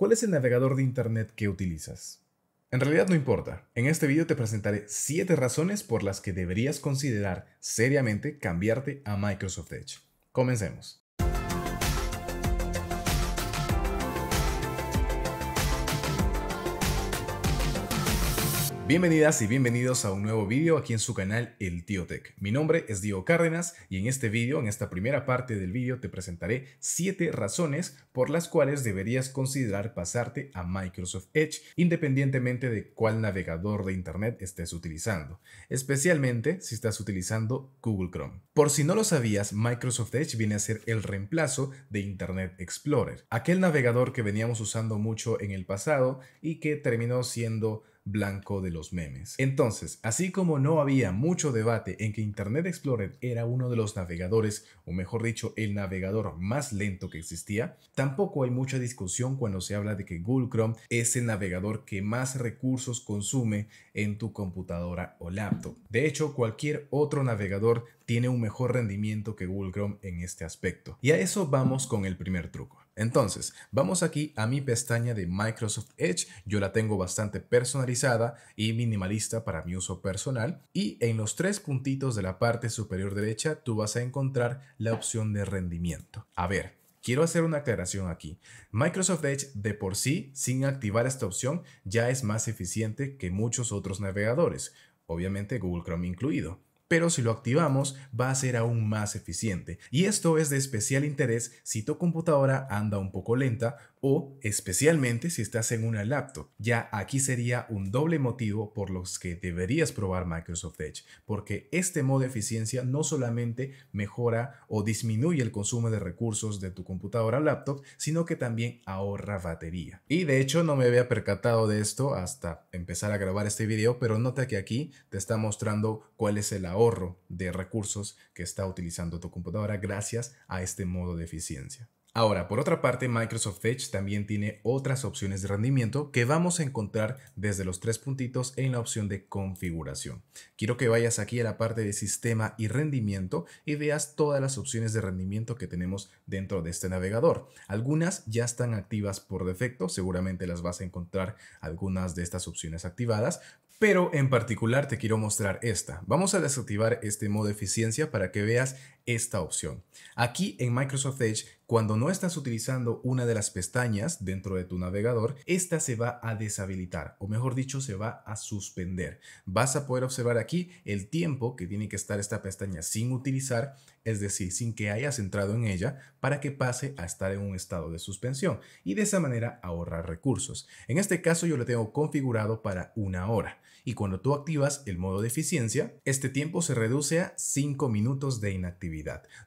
¿Cuál es el navegador de Internet que utilizas? En realidad no importa. En este video te presentaré 7 razones por las que deberías considerar seriamente cambiarte a Microsoft Edge. Comencemos. Bienvenidas y bienvenidos a un nuevo vídeo aquí en su canal El Tío Tech. Mi nombre es Diego Cárdenas y en este vídeo, en esta primera parte del vídeo, te presentaré 7 razones por las cuales deberías considerar pasarte a Microsoft Edge independientemente de cuál navegador de Internet estés utilizando, especialmente si estás utilizando Google Chrome. Por si no lo sabías, Microsoft Edge viene a ser el reemplazo de Internet Explorer, aquel navegador que veníamos usando mucho en el pasado y que terminó siendo blanco de los memes. Entonces, así como no había mucho debate en que Internet Explorer era uno de los navegadores, o mejor dicho, el navegador más lento que existía, tampoco hay mucha discusión cuando se habla de que Google Chrome es el navegador que más recursos consume en tu computadora o laptop. De hecho, cualquier otro navegador tiene un mejor rendimiento que Google Chrome en este aspecto. Y a eso vamos con el primer truco. Entonces, vamos aquí a mi pestaña de Microsoft Edge. Yo la tengo bastante personalizada y minimalista para mi uso personal. Y en los tres puntitos de la parte superior derecha, tú vas a encontrar la opción de rendimiento. A ver, Quiero hacer una aclaración aquí. Microsoft Edge de por sí, sin activar esta opción, ya es más eficiente que muchos otros navegadores, obviamente Google Chrome incluido pero si lo activamos va a ser aún más eficiente. Y esto es de especial interés si tu computadora anda un poco lenta o especialmente si estás en una laptop. Ya aquí sería un doble motivo por los que deberías probar Microsoft Edge, porque este modo de eficiencia no solamente mejora o disminuye el consumo de recursos de tu computadora o laptop, sino que también ahorra batería. Y de hecho no me había percatado de esto hasta empezar a grabar este video, pero nota que aquí te está mostrando cuál es el ahorro ahorro de recursos que está utilizando tu computadora gracias a este modo de eficiencia. Ahora, por otra parte, Microsoft Edge también tiene otras opciones de rendimiento que vamos a encontrar desde los tres puntitos en la opción de configuración. Quiero que vayas aquí a la parte de sistema y rendimiento y veas todas las opciones de rendimiento que tenemos dentro de este navegador. Algunas ya están activas por defecto, seguramente las vas a encontrar algunas de estas opciones activadas, pero en particular te quiero mostrar esta. Vamos a desactivar este modo eficiencia para que veas esta opción. Aquí en Microsoft Edge, cuando no estás utilizando una de las pestañas dentro de tu navegador, esta se va a deshabilitar o mejor dicho, se va a suspender. Vas a poder observar aquí el tiempo que tiene que estar esta pestaña sin utilizar, es decir, sin que hayas entrado en ella para que pase a estar en un estado de suspensión y de esa manera ahorrar recursos. En este caso yo lo tengo configurado para una hora y cuando tú activas el modo de eficiencia, este tiempo se reduce a 5 minutos de inactividad.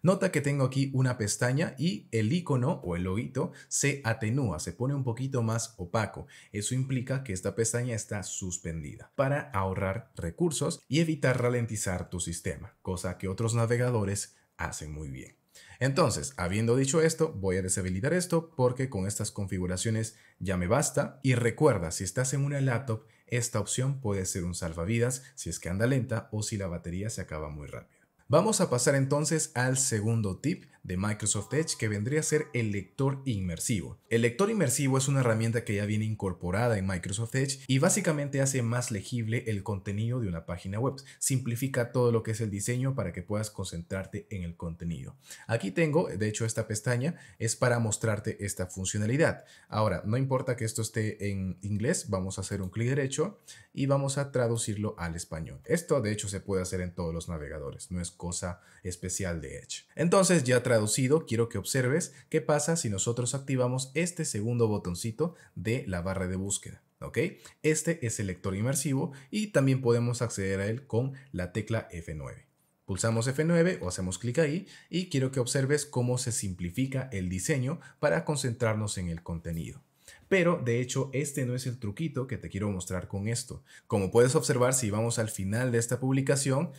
Nota que tengo aquí una pestaña y el icono o el loguito se atenúa, se pone un poquito más opaco. Eso implica que esta pestaña está suspendida para ahorrar recursos y evitar ralentizar tu sistema, cosa que otros navegadores hacen muy bien. Entonces, habiendo dicho esto, voy a deshabilitar esto porque con estas configuraciones ya me basta. Y recuerda, si estás en una laptop, esta opción puede ser un salvavidas si es que anda lenta o si la batería se acaba muy rápido. Vamos a pasar entonces al segundo tip de Microsoft Edge que vendría a ser el lector inmersivo. El lector inmersivo es una herramienta que ya viene incorporada en Microsoft Edge y básicamente hace más legible el contenido de una página web. Simplifica todo lo que es el diseño para que puedas concentrarte en el contenido. Aquí tengo, de hecho, esta pestaña es para mostrarte esta funcionalidad. Ahora, no importa que esto esté en inglés, vamos a hacer un clic derecho y vamos a traducirlo al español. Esto, de hecho, se puede hacer en todos los navegadores, no es cosa especial de Edge. Entonces, ya traducido, quiero que observes qué pasa si nosotros activamos este segundo botoncito de la barra de búsqueda. ¿ok? Este es el lector inmersivo y también podemos acceder a él con la tecla F9. Pulsamos F9 o hacemos clic ahí y quiero que observes cómo se simplifica el diseño para concentrarnos en el contenido. Pero de hecho este no es el truquito que te quiero mostrar con esto. Como puedes observar si vamos al final de esta publicación,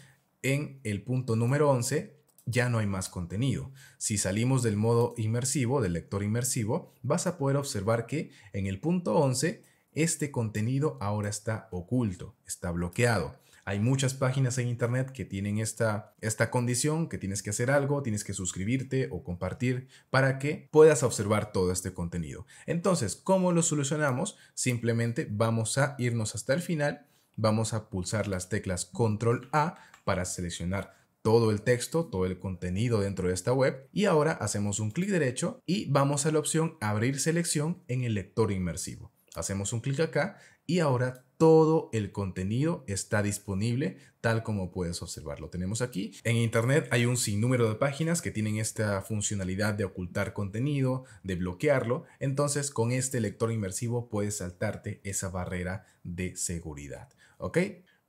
en el punto número 11 ya no hay más contenido. Si salimos del modo inmersivo, del lector inmersivo, vas a poder observar que en el punto 11 este contenido ahora está oculto, está bloqueado. Hay muchas páginas en internet que tienen esta, esta condición, que tienes que hacer algo, tienes que suscribirte o compartir para que puedas observar todo este contenido. Entonces, ¿cómo lo solucionamos? Simplemente vamos a irnos hasta el final, vamos a pulsar las teclas Control A para seleccionar todo el texto, todo el contenido dentro de esta web y ahora hacemos un clic derecho y vamos a la opción abrir selección en el lector inmersivo. Hacemos un clic acá y ahora todo el contenido está disponible tal como puedes observar lo Tenemos aquí. En Internet hay un sinnúmero de páginas que tienen esta funcionalidad de ocultar contenido, de bloquearlo. Entonces con este lector inmersivo puedes saltarte esa barrera de seguridad. ¿Ok?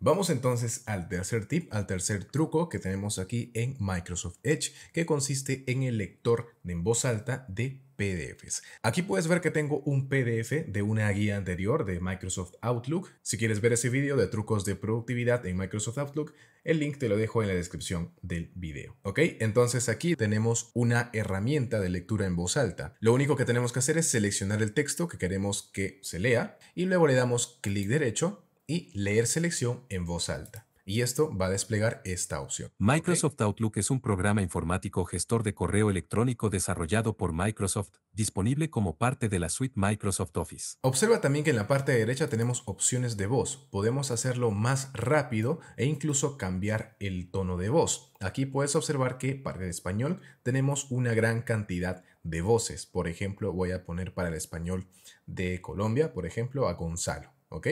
Vamos entonces al tercer tip, al tercer truco que tenemos aquí en Microsoft Edge, que consiste en el lector en voz alta de PDFs. Aquí puedes ver que tengo un PDF de una guía anterior de Microsoft Outlook. Si quieres ver ese video de trucos de productividad en Microsoft Outlook, el link te lo dejo en la descripción del video. ¿Ok? Entonces aquí tenemos una herramienta de lectura en voz alta. Lo único que tenemos que hacer es seleccionar el texto que queremos que se lea y luego le damos clic derecho y leer selección en voz alta. Y esto va a desplegar esta opción. Microsoft Outlook es un programa informático gestor de correo electrónico desarrollado por Microsoft, disponible como parte de la suite Microsoft Office. Observa también que en la parte derecha tenemos opciones de voz. Podemos hacerlo más rápido e incluso cambiar el tono de voz. Aquí puedes observar que para el español tenemos una gran cantidad de voces. Por ejemplo, voy a poner para el español de Colombia, por ejemplo, a Gonzalo. ¿Ok?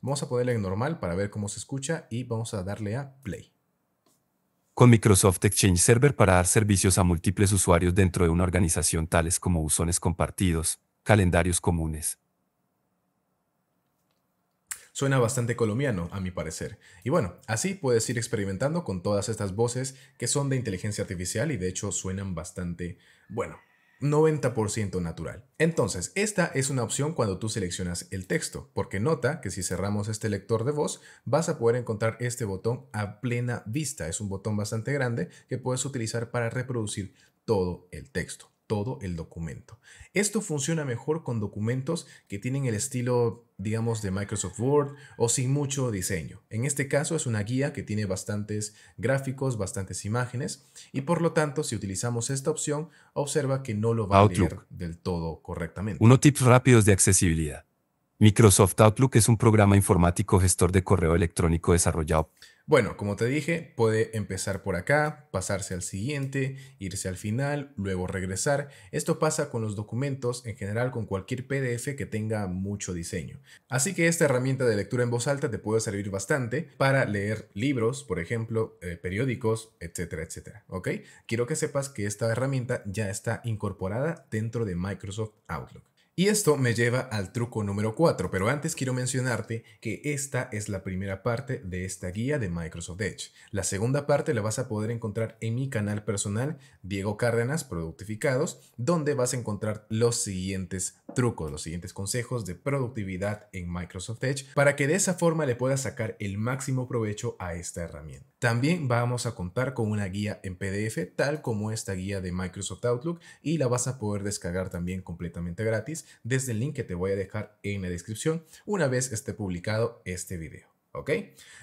Vamos a ponerle en normal para ver cómo se escucha y vamos a darle a play. Con Microsoft Exchange Server para dar servicios a múltiples usuarios dentro de una organización tales como buzones compartidos, calendarios comunes. Suena bastante colombiano, a mi parecer. Y bueno, así puedes ir experimentando con todas estas voces que son de inteligencia artificial y de hecho suenan bastante, bueno, 90% natural. Entonces, esta es una opción cuando tú seleccionas el texto, porque nota que si cerramos este lector de voz, vas a poder encontrar este botón a plena vista. Es un botón bastante grande que puedes utilizar para reproducir todo el texto todo el documento. Esto funciona mejor con documentos que tienen el estilo, digamos, de Microsoft Word o sin mucho diseño. En este caso es una guía que tiene bastantes gráficos, bastantes imágenes y por lo tanto si utilizamos esta opción, observa que no lo va a leer del todo correctamente. Uno tips rápidos de accesibilidad. Microsoft Outlook es un programa informático gestor de correo electrónico desarrollado bueno, como te dije, puede empezar por acá, pasarse al siguiente, irse al final, luego regresar. Esto pasa con los documentos, en general con cualquier PDF que tenga mucho diseño. Así que esta herramienta de lectura en voz alta te puede servir bastante para leer libros, por ejemplo, eh, periódicos, etcétera, etcétera. ¿Ok? Quiero que sepas que esta herramienta ya está incorporada dentro de Microsoft Outlook. Y esto me lleva al truco número 4, pero antes quiero mencionarte que esta es la primera parte de esta guía de Microsoft Edge. La segunda parte la vas a poder encontrar en mi canal personal, Diego Cárdenas Productificados, donde vas a encontrar los siguientes trucos, los siguientes consejos de productividad en Microsoft Edge para que de esa forma le puedas sacar el máximo provecho a esta herramienta. También vamos a contar con una guía en PDF, tal como esta guía de Microsoft Outlook, y la vas a poder descargar también completamente gratis desde el link que te voy a dejar en la descripción una vez esté publicado este video. ¿Ok?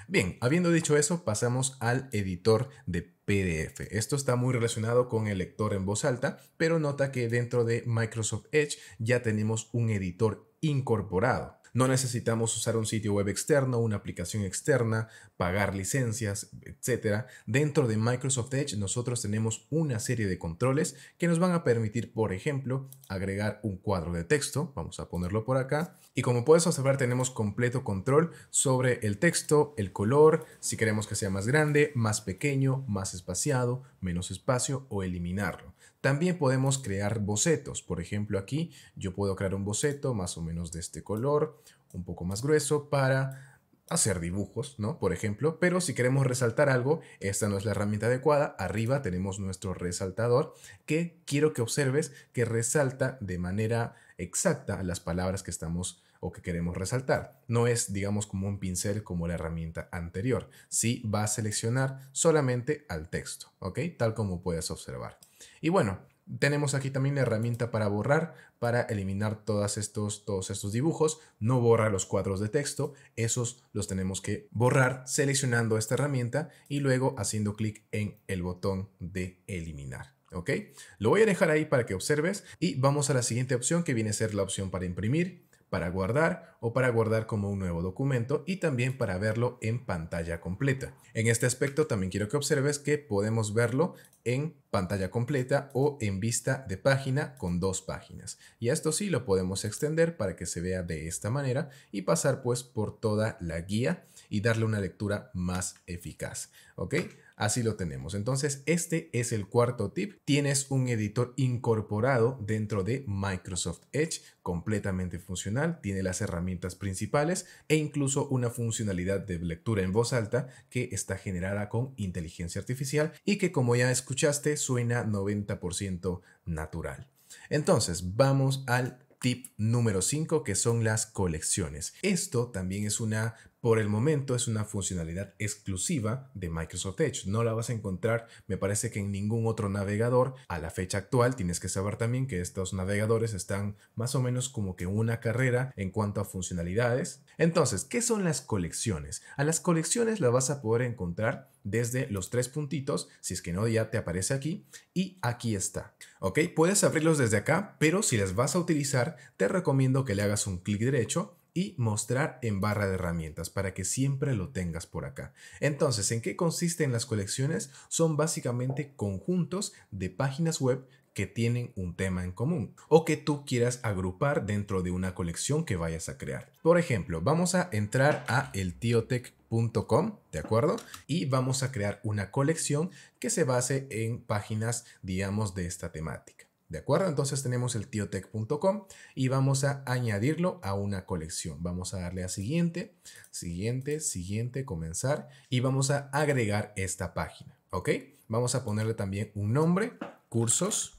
Bien, habiendo dicho eso, pasamos al editor de PDF. Esto está muy relacionado con el lector en voz alta, pero nota que dentro de Microsoft Edge ya tenemos un editor incorporado. No necesitamos usar un sitio web externo, una aplicación externa, pagar licencias, etc. Dentro de Microsoft Edge nosotros tenemos una serie de controles que nos van a permitir, por ejemplo, agregar un cuadro de texto. Vamos a ponerlo por acá. Y como puedes observar, tenemos completo control sobre el texto, el color, si queremos que sea más grande, más pequeño, más espaciado, menos espacio o eliminarlo. También podemos crear bocetos. Por ejemplo, aquí yo puedo crear un boceto más o menos de este color, un poco más grueso para hacer dibujos, ¿no? Por ejemplo, pero si queremos resaltar algo, esta no es la herramienta adecuada. Arriba tenemos nuestro resaltador que quiero que observes que resalta de manera exacta las palabras que estamos o que queremos resaltar. No es, digamos, como un pincel como la herramienta anterior. si va a seleccionar solamente al texto, ¿ok? Tal como puedes observar. Y bueno, tenemos aquí también la herramienta para borrar, para eliminar todos estos, todos estos dibujos. No borra los cuadros de texto, esos los tenemos que borrar seleccionando esta herramienta y luego haciendo clic en el botón de eliminar. ¿Ok? Lo voy a dejar ahí para que observes y vamos a la siguiente opción que viene a ser la opción para imprimir para guardar o para guardar como un nuevo documento y también para verlo en pantalla completa. En este aspecto también quiero que observes que podemos verlo en pantalla completa o en vista de página con dos páginas. Y esto sí lo podemos extender para que se vea de esta manera y pasar pues por toda la guía y darle una lectura más eficaz. ¿Ok? así lo tenemos. Entonces, este es el cuarto tip. Tienes un editor incorporado dentro de Microsoft Edge, completamente funcional, tiene las herramientas principales e incluso una funcionalidad de lectura en voz alta que está generada con inteligencia artificial y que como ya escuchaste suena 90% natural. Entonces, vamos al Tip número 5, que son las colecciones. Esto también es una por el momento es una funcionalidad exclusiva de Microsoft Edge. No la vas a encontrar, me parece que en ningún otro navegador. A la fecha actual tienes que saber también que estos navegadores están más o menos como que una carrera en cuanto a funcionalidades. Entonces, ¿qué son las colecciones? A las colecciones las vas a poder encontrar desde los tres puntitos, si es que no ya te aparece aquí, y aquí está. Ok, puedes abrirlos desde acá, pero si las vas a utilizar, te recomiendo que le hagas un clic derecho y mostrar en barra de herramientas para que siempre lo tengas por acá. Entonces, ¿en qué consisten las colecciones? Son básicamente conjuntos de páginas web que tienen un tema en común o que tú quieras agrupar dentro de una colección que vayas a crear. Por ejemplo, vamos a entrar a eltiotech.com, ¿de acuerdo? Y vamos a crear una colección que se base en páginas, digamos, de esta temática. ¿De acuerdo? Entonces tenemos el tiotech.com y vamos a añadirlo a una colección. Vamos a darle a siguiente, siguiente, siguiente, comenzar y vamos a agregar esta página. ¿Ok? Vamos a ponerle también un nombre, cursos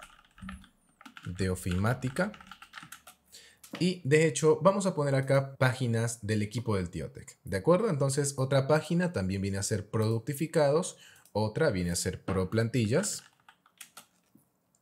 de ofimática. Y de hecho, vamos a poner acá páginas del equipo del tioTech. ¿De acuerdo? Entonces, otra página también viene a ser productificados, otra viene a ser pro plantillas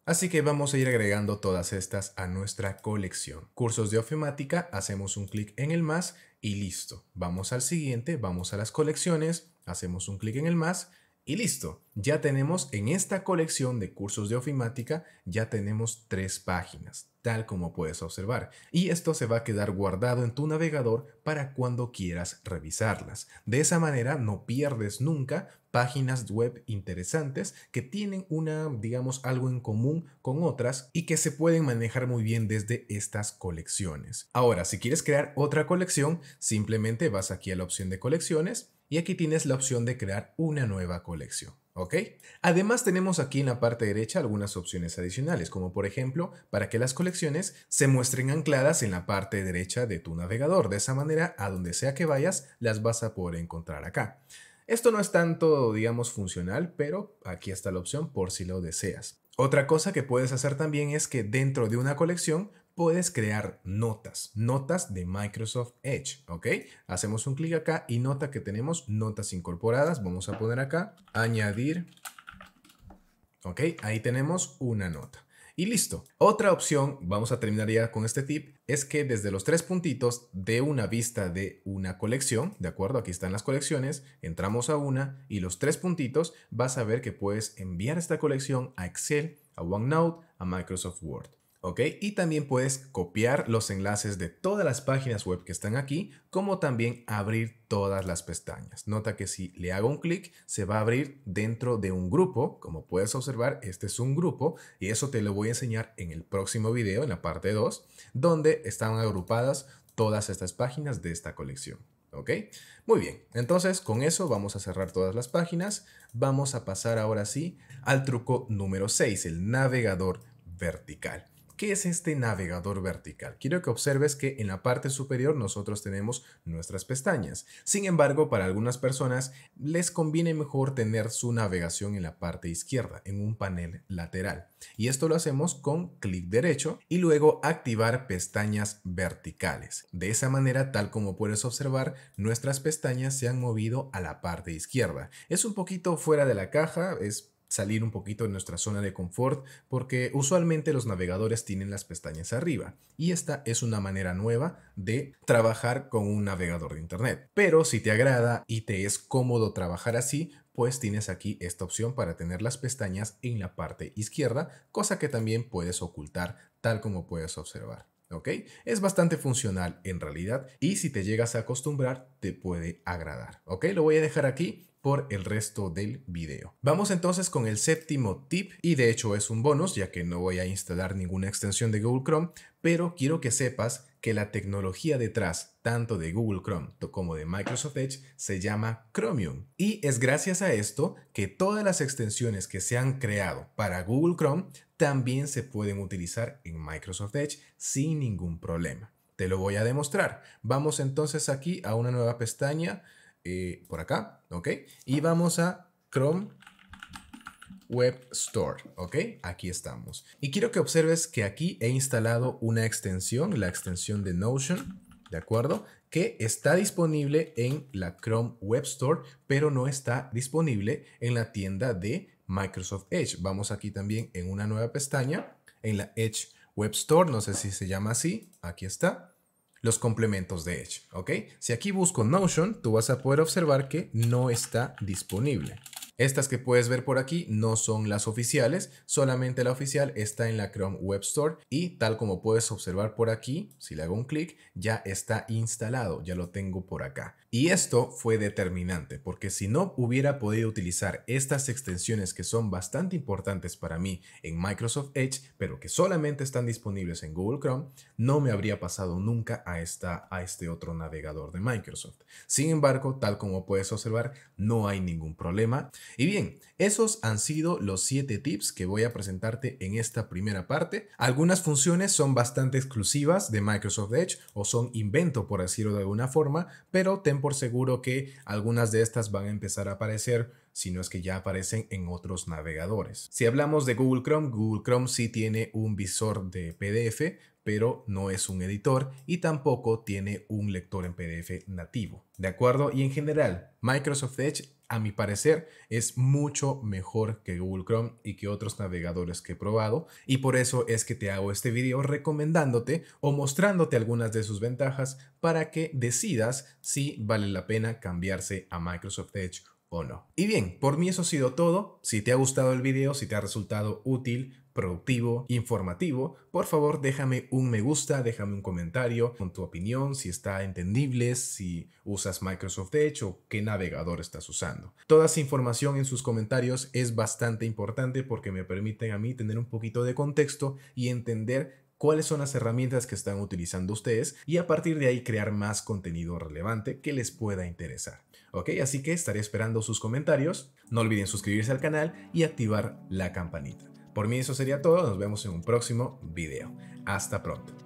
Así que vamos a ir agregando todas estas a nuestra colección. Cursos de ofimática, hacemos un clic en el más y listo. Vamos al siguiente, vamos a las colecciones, hacemos un clic en el más y listo. Ya tenemos en esta colección de cursos de ofimática, ya tenemos tres páginas, tal como puedes observar. Y esto se va a quedar guardado en tu navegador para cuando quieras revisarlas. De esa manera no pierdes nunca páginas web interesantes que tienen una, digamos, algo en común con otras y que se pueden manejar muy bien desde estas colecciones. Ahora, si quieres crear otra colección, simplemente vas aquí a la opción de colecciones y aquí tienes la opción de crear una nueva colección. ¿Ok? Además tenemos aquí en la parte derecha algunas opciones adicionales, como por ejemplo para que las colecciones se muestren ancladas en la parte derecha de tu navegador. De esa manera, a donde sea que vayas, las vas a poder encontrar acá. Esto no es tanto, digamos, funcional, pero aquí está la opción por si lo deseas. Otra cosa que puedes hacer también es que dentro de una colección puedes crear notas, notas de Microsoft Edge, ¿ok? Hacemos un clic acá y nota que tenemos notas incorporadas, vamos a poner acá, añadir, ¿ok? Ahí tenemos una nota y listo. Otra opción, vamos a terminar ya con este tip, es que desde los tres puntitos de una vista de una colección, ¿de acuerdo? Aquí están las colecciones, entramos a una y los tres puntitos vas a ver que puedes enviar esta colección a Excel, a OneNote, a Microsoft Word. ¿ok? Y también puedes copiar los enlaces de todas las páginas web que están aquí, como también abrir todas las pestañas. Nota que si le hago un clic, se va a abrir dentro de un grupo. Como puedes observar, este es un grupo y eso te lo voy a enseñar en el próximo video, en la parte 2, donde están agrupadas todas estas páginas de esta colección. ¿Ok? Muy bien, entonces con eso vamos a cerrar todas las páginas. Vamos a pasar ahora sí al truco número 6, el navegador vertical. ¿Qué es este navegador vertical? Quiero que observes que en la parte superior nosotros tenemos nuestras pestañas. Sin embargo, para algunas personas les conviene mejor tener su navegación en la parte izquierda, en un panel lateral. Y esto lo hacemos con clic derecho y luego activar pestañas verticales. De esa manera, tal como puedes observar, nuestras pestañas se han movido a la parte izquierda. Es un poquito fuera de la caja, es salir un poquito de nuestra zona de confort porque usualmente los navegadores tienen las pestañas arriba y esta es una manera nueva de trabajar con un navegador de internet. Pero si te agrada y te es cómodo trabajar así, pues tienes aquí esta opción para tener las pestañas en la parte izquierda, cosa que también puedes ocultar tal como puedes observar. ¿ok? Es bastante funcional en realidad y si te llegas a acostumbrar te puede agradar, ¿ok? Lo voy a dejar aquí por el resto del video. Vamos entonces con el séptimo tip y de hecho es un bonus ya que no voy a instalar ninguna extensión de Google Chrome, pero quiero que sepas que la tecnología detrás tanto de Google Chrome como de Microsoft Edge se llama Chromium y es gracias a esto que todas las extensiones que se han creado para Google Chrome también se pueden utilizar en Microsoft Edge sin ningún problema. Te lo voy a demostrar. Vamos entonces aquí a una nueva pestaña eh, por acá, ¿ok? Y vamos a Chrome Web Store, ¿ok? Aquí estamos. Y quiero que observes que aquí he instalado una extensión, la extensión de Notion, ¿de acuerdo? Que está disponible en la Chrome Web Store, pero no está disponible en la tienda de Microsoft Edge. Vamos aquí también en una nueva pestaña, en la Edge Web Store, no sé si se llama así, aquí está los complementos de Edge, ¿ok? Si aquí busco Notion, tú vas a poder observar que no está disponible. Estas que puedes ver por aquí no son las oficiales, solamente la oficial está en la Chrome Web Store y tal como puedes observar por aquí, si le hago un clic, ya está instalado, ya lo tengo por acá. Y esto fue determinante porque si no hubiera podido utilizar estas extensiones que son bastante importantes para mí en Microsoft Edge, pero que solamente están disponibles en Google Chrome, no me habría pasado nunca a, esta, a este otro navegador de Microsoft. Sin embargo, tal como puedes observar, no hay ningún problema. Y bien, esos han sido los 7 tips que voy a presentarte en esta primera parte. Algunas funciones son bastante exclusivas de Microsoft Edge o son invento por decirlo de alguna forma, pero ten por seguro que algunas de estas van a empezar a aparecer si no es que ya aparecen en otros navegadores. Si hablamos de Google Chrome, Google Chrome sí tiene un visor de PDF, pero no es un editor y tampoco tiene un lector en PDF nativo. ¿De acuerdo? Y en general, Microsoft Edge a mi parecer es mucho mejor que Google Chrome y que otros navegadores que he probado y por eso es que te hago este video recomendándote o mostrándote algunas de sus ventajas para que decidas si vale la pena cambiarse a Microsoft Edge y bien, por mí eso ha sido todo. Si te ha gustado el video, si te ha resultado útil, productivo, informativo, por favor déjame un me gusta, déjame un comentario con tu opinión, si está entendible, si usas Microsoft Edge o qué navegador estás usando. Toda esa información en sus comentarios es bastante importante porque me permiten a mí tener un poquito de contexto y entender cuáles son las herramientas que están utilizando ustedes y a partir de ahí crear más contenido relevante que les pueda interesar. Así que estaré esperando sus comentarios. No olviden suscribirse al canal y activar la campanita. Por mí eso sería todo, nos vemos en un próximo video. Hasta pronto.